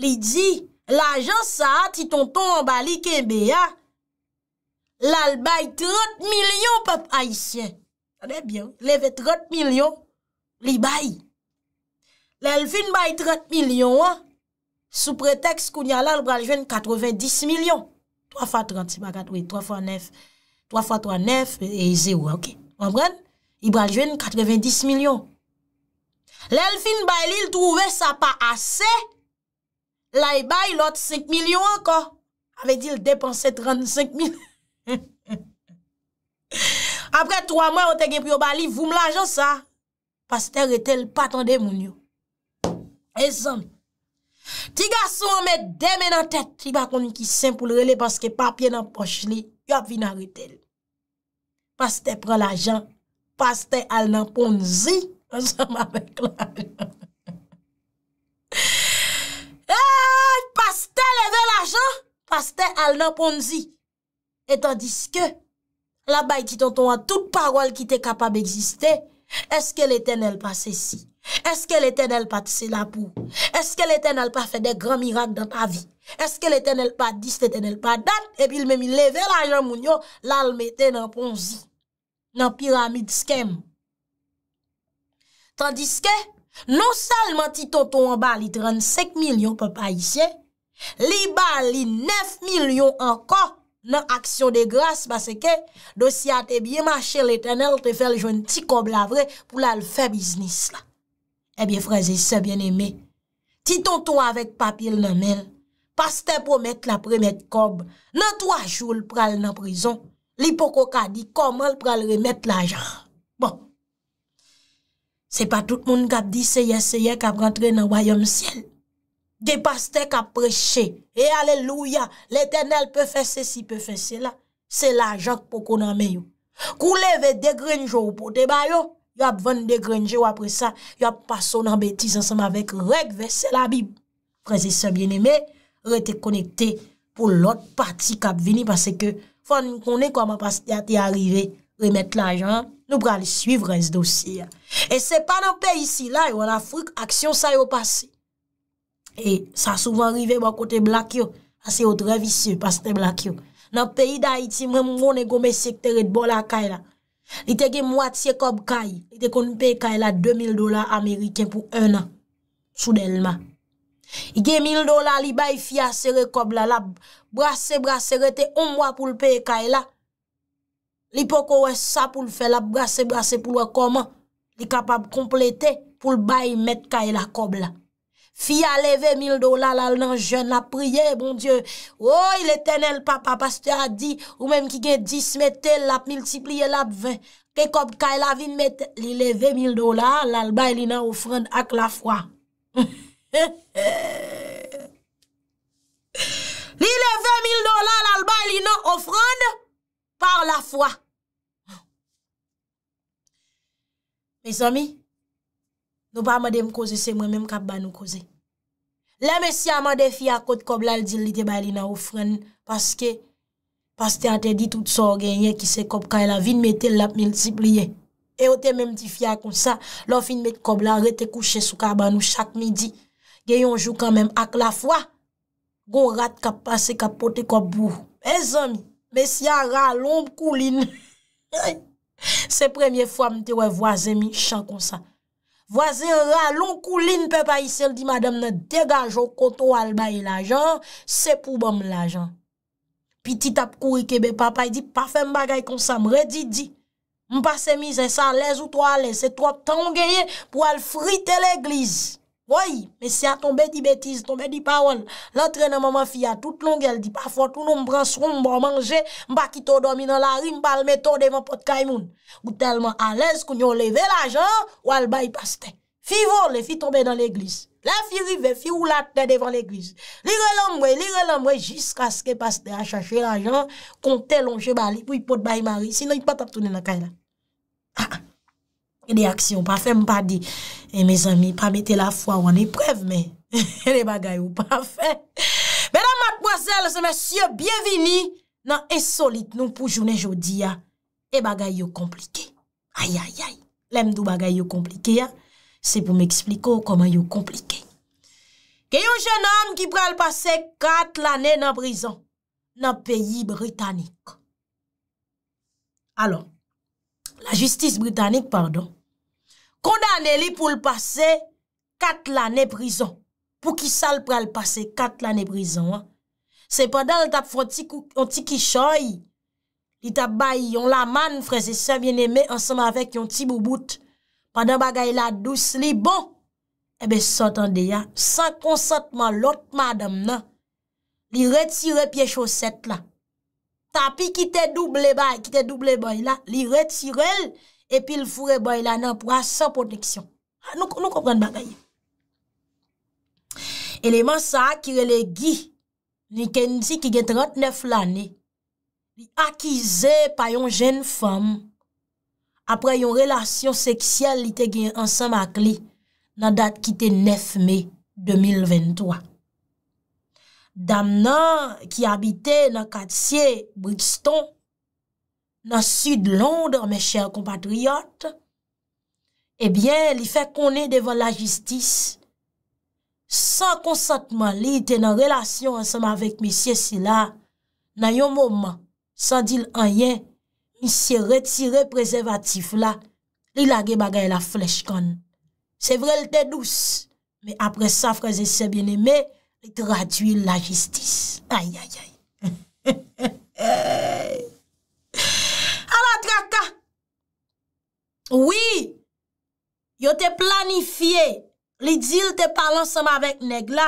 li di, la jans sa ti ton ton wabali kebe ya, lal bay 30 milyon pep Aisyen. Tane byan, leve 30 milyon, li bay. Lal vin bay 30 milyon, wap. Sou pretext kou nyalan, il braljwen 90 milyon. 3 x 30, 3 x 9, 3 x 3, 9, 0. Mabren? Il braljwen 90 milyon. Lèl fin bay li, il trouwe sa pa ase. Lèl bay, lòt 5 milyon anko. Ave di, il depanse 35 milyon. Apre 3 mwen, o te gen priyo bay li, voum l'ajon sa. Paster etel patande moun yo. Ezan. Ti gasou an met deme nan tet, tri ba kon yon ki sen pou lorele, paske papye nan poch li, yop vi nan ritel. Pastè pren la jan, pastè al nan ponzi, ansanman vek la jan. Pastè leve la jan, pastè al nan ponzi, etan diske, la bay ti ton tonwa, tout parwal ki te kapab egziste, eske le ten el pase si. Eske le ten el pa tse la pou? Eske le ten el pa fe de gran mirak dan ta vi? Eske le ten el pa dis, le ten el pa dat? Epi l men mi leve la jan moun yo, lal mette nan ponzi, nan piramid skem. Tandis ke, nou salman ti tonton an bali 35 milyon pe pa isye, li bali 9 milyon anko nan aksyon de gras, base ke dosyate biye ma che le ten el te fel jwen ti kob la vre pou lal fe biznis la. Ebyè eh fraze, se bien eme, titon ton avek papil nan men, paste pou met la premet kob, nan twa joul pral nan prizon, li poko ka di komal pral remet la jan. Bon, se pa tout moun kap di seye seye kap rentre nan wayom siel, de paste kap preche, e aleluya, l'eternel pe fese si pe fese la, se la jan poko nan men yo. Kou leve degren jo pou te bayo, yo ap ven de grenje ou apre sa, yo ap paso nan betis ansanm avek, rek vese la bib. Prese se bien eme, rete konekte pou lot parti kap vini, pase ke fwa nou konen kwa mapaste ate arive, remet la jan, nou prale suiv rez dosi ya. E se pa nan pe isi la, yo la frik aksyon sa yo pase. E sa souvan rive wakote bon, blakyon, ase yo dre visye, pase te blakyon. Nan peyi da iti, mwen mwone gome sektere dbo lakay la, Li tege mwatsye kob kay, li te kon pe kay la 2000 dolar Ameriken pou 1 an, soudelman. Ige 1000 dolar li bay fya sere kob la la, brase brase rete 1 mwa pou l pe kay la. Li poko we sa pou l fe la, brase brase pou l wakoman, li kapab komplete pou l bay met kay la kob la. Fi a leve mil dola lal nan jen la priye, bon Diyo. Oh, ou yi le tenel papa, pastor a di, ou menm ki gen dis metel la, multiplye la, pe kop ka la vin metel. Li leve mil dola, lal bay li nan ofrand ak la fwa. Li leve mil dola, lal bay li nan ofrand par la fwa. Fe somi? Ou pa amade m koze se mwen men m kap banou koze. Le mesya amade fia akot kob la l di li te bali na oufren. Paske, paske a te di tout so genye ki se kob kan la vin metel la pmiltip liye. E o te men m ti fia kon sa. Lo fin met kob la re te kouche sou kap banou chak midi. Genyon jou kan men ak la fwa. Gon rat kap pase kap pote kob bou. E zami, mesya ra lomb koulin. Se premye fwa m te wè vwa zemi chan kon sa. Vwaze ralon kou lin pe pa isel di madem ne degaj ou koto al baye la jan, se pou bom la jan. Pi ti tap kou i kebe papa, i di pa fe m bagay konsam, redi di. M pa se mize sa lez ou to a lez, se to a tangye pou al frite l'eglize. Woy, mese a tombe di betize, tombe di pawan. L'antrenan maman fia, tout l'ongel di pafot, ou nou mbrans ron mba manje, mba ki tou domi nan lari, mba alme tou devan pot kay moun. Ou telman alèz kou nyon leve l'ajan, ou albay paste. Fi vorle, fi tombe dan l'eglise. La fi rive, fi ou latne devan l'eglise. Li relamwe, li relamwe, jiska ske paste a ah, chache ah. l'ajan, kontelon che bali pou yi pot bayi mari, sino yi patap toune nan kay la. Ha ha. E de aksyon pa fe, m pa di, e eh, me zami, pa mette la fwa wane prev, men, e de bagay ou pa fe. Benan, mademoiselle, se monsie, bienveni nan esolit nou pou jounen jodi ya, e bagay yo komplike. Ay, ay, ay, lem dou bagay yo komplike ya, se pou m ekspliko koman yo komplike. Ke yon jen am ki pral pase kat l'anen nan brisan, nan peyi Britanik. Alon, la justice Britanik, pardon, kondanè li pou l'passe kat l'anè prizon. Pou ki sal pral passe kat l'anè prizon. Se padan l tap fwoti yon ti kishoy, li tap bay yon laman freze se vye neme ansama avèk yon ti boubout padan bagay la dous li bon. Ebe sotan de ya, san konsantman lot madam nan, li retire piye choset la. Tapi ki te double bay, ki te double bay la, li retirel epi l fure bay la nan pou a sa poteksyon. Ah, nou kompren bagay. E le man sa akire le gi, ni kenzi ki gen 39 l ane, akize pa yon jen fom, apre yon relasyon seksyal li te gen ansan makli, nan dat ki te 9 me 2023. Dam nan ki abite nan katsye Brixton, nan sud Londre, me chèr compatriote, ebyen, eh li fè konè devan la jistis, san konsantman li, te nan relasyon ansem avèk misye si la, nan yon mouman, san dil anyen, misye retire presevatif la, li lage bagay la flech kon. Se vre lte dous, me apre sa freze se bine me, li traduy la jistis. Aïe, aïe, aïe, aïe, aïe, aïe, aïe, Patrata, oui, yo te planifiye, li dil te palan seman vek neg la.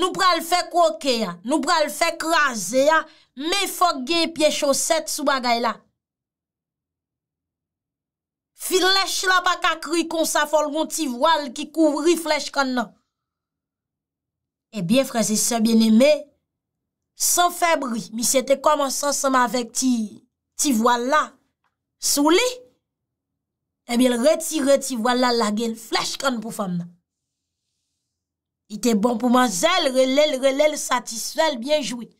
Nou pral fek woke ya, nou pral fek raze ya, me fokge pie choset sou bagay la. Filesh la pa kakri kon sa fol eh moun ti vwal ki kouvri filesh kon nan. Ebyen frasi se bieneme, san febri mi se te koman san seman vek ti... Ti vwa eh la sou li, e bil re ti re ti vwa la la gen flech kon pou fam nan. Ite bon pou man zel, re lel, re lel, satisvel, bien joui.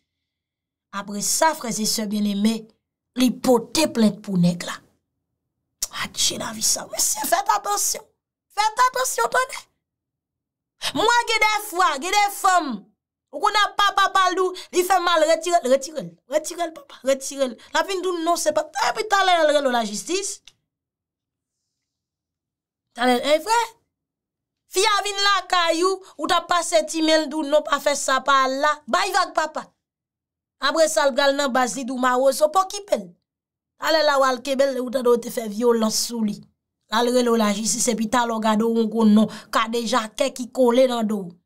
Apre sa, freze se bien eme, li pote plen pou neg la. Atche nan vi sa, mese, fè t'apensyon, fè t'apensyon tonè. Mwa gede fwa, gede fam, Ou kon a papa pal do, li fe mal retirel, retirel, retirel papa, retirel. La fin do nou se pa, e pi talen al relo la jistis. Talen, e eh, vre. Fi avin la kayou, ou ta pase ti men do nou pa fe sa pa la, bay vag papa. Abre sal gal nan basi do ma woso, po ki pel. Talen la wal kebel, ou ta do te fe violansou li. Talen al relo la jistis, e pi talen gado ou kon nou, ka deja ke ki kole nan do ou.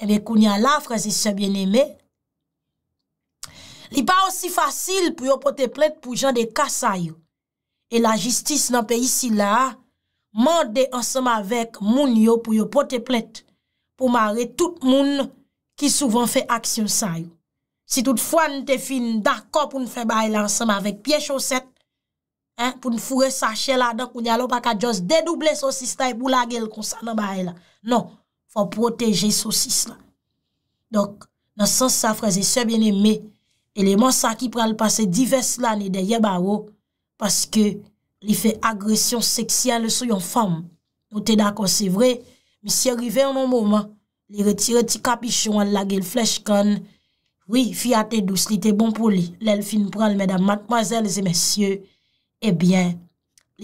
Ebe koun ya la frazise se bien eme. Li pa osi fasil pou yo pote plet pou jan de kasa yo. E la jistis nan pe isi la, mande ansama vek moun yo pou yo pote plet. Pou mare tout moun ki souvan fe aksyon sa yo. Si tout fwa nte fin dako pou nfe baye la ansama vek pie choset, pou nfoure sa chela dan koun ya la, baka jos dedouble sou sistem pou la gel konsa nan baye la. Non. a proteje sosis la. Donk, nan sans sa fraze, sebyen eme, eleman sa ki pral pase divers lan e deye baro, paske li fe agresyon seksyal sou yon fam. Noten akon se vre, misye rive an nan mouman, li retire ti kapishon, al lage l flech kon, wii, fiat e douz, li te bon pou li, lel fin pral, mèdam, matmazèl, zè mèsyè, ebyen,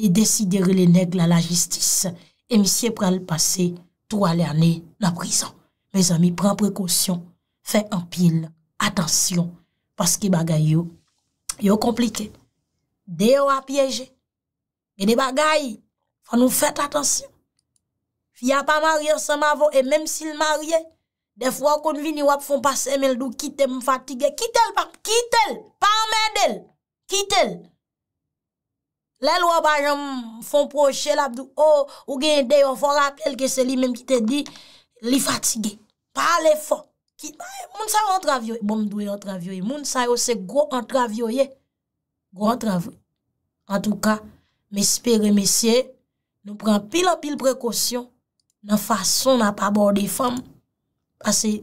li desidere le neg la la jistis, e misye pral pase, wale ane la prisan. Mez ami, pren prekosyon, fe empil, atensyon, paske bagay yo, yo komplike. Deyo apieje. E de bagay, fwa nou fèt atensyon. Fya pa marye, sema vo, e menm si l marye, defwa kon vini wap fon pase, e menm l do kitel, m fatige, kitel, pap, kitel, pa mèdel, kitel. Lè lwa pa jom fon proche la bdou, oh, ou gen de yon fon rappel ke se li menm ki te di, li fatige, pa le fon. Moun sa yo entravyoye, bon mdouye entravyoye, moun sa yo se go entravyoye, go entravyoye. En tou ka, mespere mesye, nou pren pil an pil prekosyon, nan fason nan pa borde fam, pase,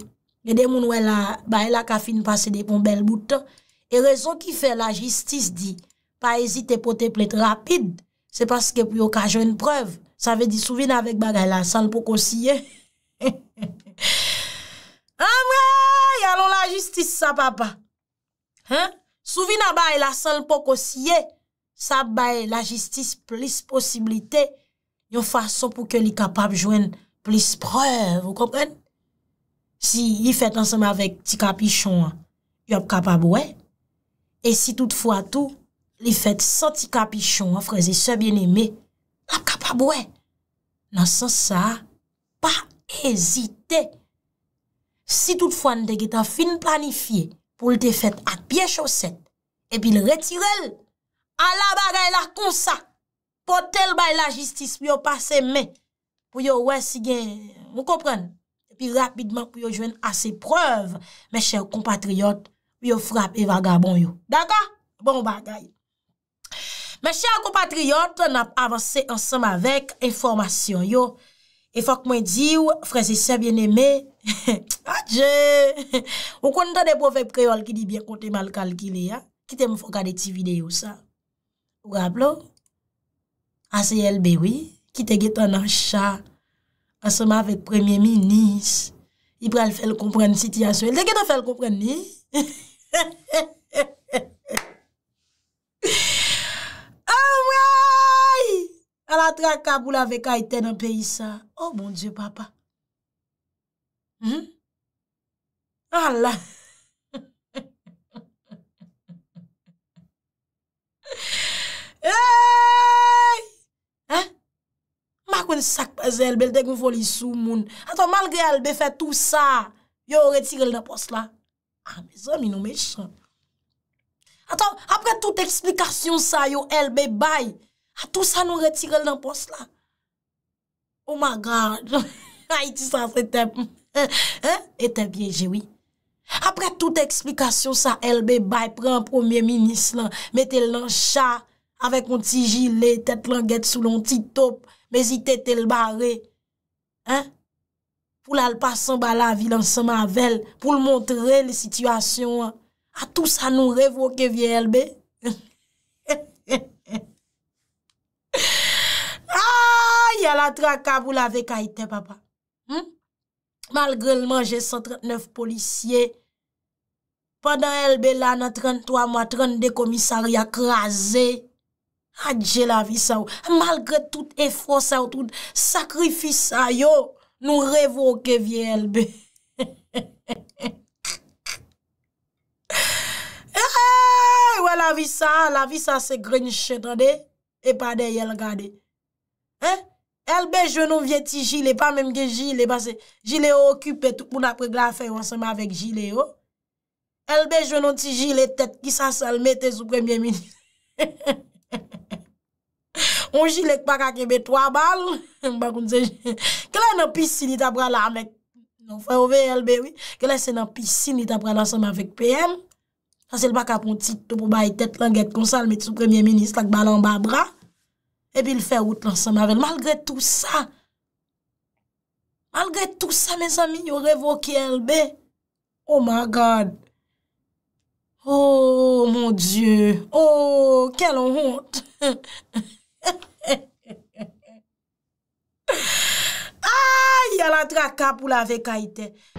mède moun wè la, baye la kafin pase de pon bel boutan, e rezon ki fè la jistis di, pa ezite pou te plet rapide, se paske pou yo ka jwen preuve. Sa ve di souvina vek bagay la sal pou kosye. Ha mwen, yalou la jistis sa papa. Souvina bagay la sal pou kosye, sa bagay la jistis plis posibilite, yo fason pou ke li kapab jwen plis preuve. Si li fèt ansem avèk ti kapishon, yo ap kapab wè. E si tout fwa tou, li fèt santi kapichon, an fraze, sè bien eme, l ap kapab wè. Nan sè sa, pa ezite. Si toutfwa n de getan fin planifiye, pou l de fèt ak biye chosèt, epi l retirel, an la bagay la konsa, potel bay la jistis, pou yo pase men, pou yo wè si gen, mou kompren, epi rapidman pou yo jwen ase preuve, mè chèr kompatriot, pou yo frap eva gabon yo. Daka? Bon bagay. Mè chè akou patriyon, ton ap avanse ansèm avèk informasyon yo. E fòk mwen diw, frèzi sè bien emè, adjè. Ou kon tè de pou fè preol ki di byen kontè mal kalkile ya. Kite mwen fò kade ti videyo sa. Ou rap lò, asè yè l bè wè, kite gè ton an chè ansèm avèk premiè minis. I pral fè l kompren si ti ansèm. Kite gè ton fè l kompren ni. a la trak kabou la ve ka iten an peyi sa. Oh, bon dieu, papa. Hmm? Allah! Hey! Hein? Ma kon sak pa ze elbe, el dekoun foli sou moun. Aton, malgre elbe fe tout sa, yo, retirel da pos la. Ah, me zon, mi nou me chan. Aton, apre tout explikasyon sa, yo, elbe baye. A tout sa nou retirel nan pos la. Ou oh magaj, a iti sa se tep. E tep ye jewi. Apre tout eksplikasyon sa elbe bay pre an premier minis la. Mete lansha avek an ti jile, tet langet sou lantitop. Mezi te tel bare. Pou la l pasan ba la vilansan mavel. Pou l montre le sitwasyon. A tout sa nou revoke vie elbe. yal atrak kab ou la ve kaitè papa. Hmm? Malgre l manje 139 policye, padan elbe la nan 33 matran de komisari akraze. Adje la vi sa ou. Malgre tout efos sa ou, tout sakrifis a yo, nou revoke vie elbe. He he he he he he. He he he he he he. He he he he he he. We la vi sa, la vi sa se grenche tande, e pa de yel gade. He he? Elbe jwenon vye ti jile, pa menm gen jile, ba se jile yo okupe, tout pou na pregla fe yon seman vek jile yo. Elbe jwenon ti jile, tet ki sa salme te sou premye minis. On jile kwa kakebe 3 bal, mba koun se jile. Kela yon pisini tabra la mek, nou fwe ouve elbe, oui. Kela se yon pisini tabra la seman vek PM, sa sel baka pou titou pou baye tet langet kon salme te sou premye minis, la kbalan ba bra. Ebi l fè out lan sa mavel, malgre tout sa. Malgre tout sa, men zami, yo revoke el be. Oh my God. Oh, mon Dieu. Oh, kel on honte. Ay, ala tra kap ou la ve kaiten.